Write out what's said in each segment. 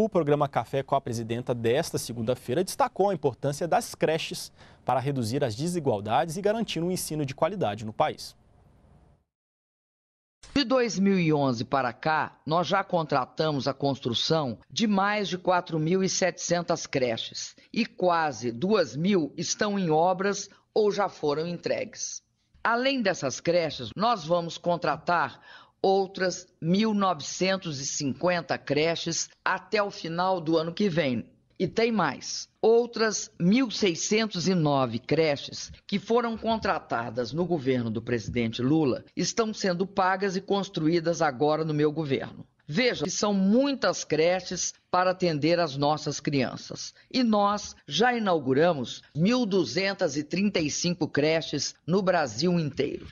O programa Café com a Presidenta desta segunda-feira destacou a importância das creches para reduzir as desigualdades e garantir um ensino de qualidade no país. De 2011 para cá, nós já contratamos a construção de mais de 4.700 creches e quase 2.000 estão em obras ou já foram entregues. Além dessas creches, nós vamos contratar outras 1.950 creches até o final do ano que vem. E tem mais. Outras 1.609 creches que foram contratadas no governo do presidente Lula estão sendo pagas e construídas agora no meu governo. Veja que são muitas creches para atender as nossas crianças. E nós já inauguramos 1.235 creches no Brasil inteiro.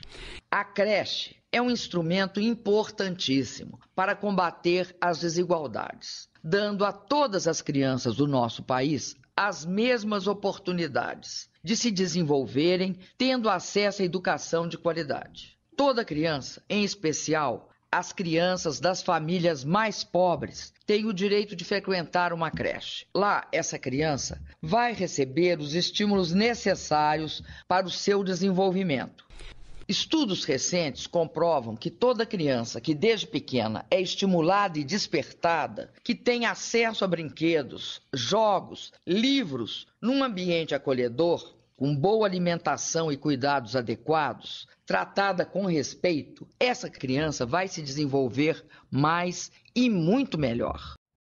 A creche é um instrumento importantíssimo para combater as desigualdades, dando a todas as crianças do nosso país as mesmas oportunidades de se desenvolverem, tendo acesso à educação de qualidade. Toda criança, em especial as crianças das famílias mais pobres têm o direito de frequentar uma creche. Lá, essa criança vai receber os estímulos necessários para o seu desenvolvimento. Estudos recentes comprovam que toda criança que desde pequena é estimulada e despertada, que tem acesso a brinquedos, jogos, livros, num ambiente acolhedor, com boa alimentação e cuidados adequados, tratada com respeito, essa criança vai se desenvolver mais e muito melhor.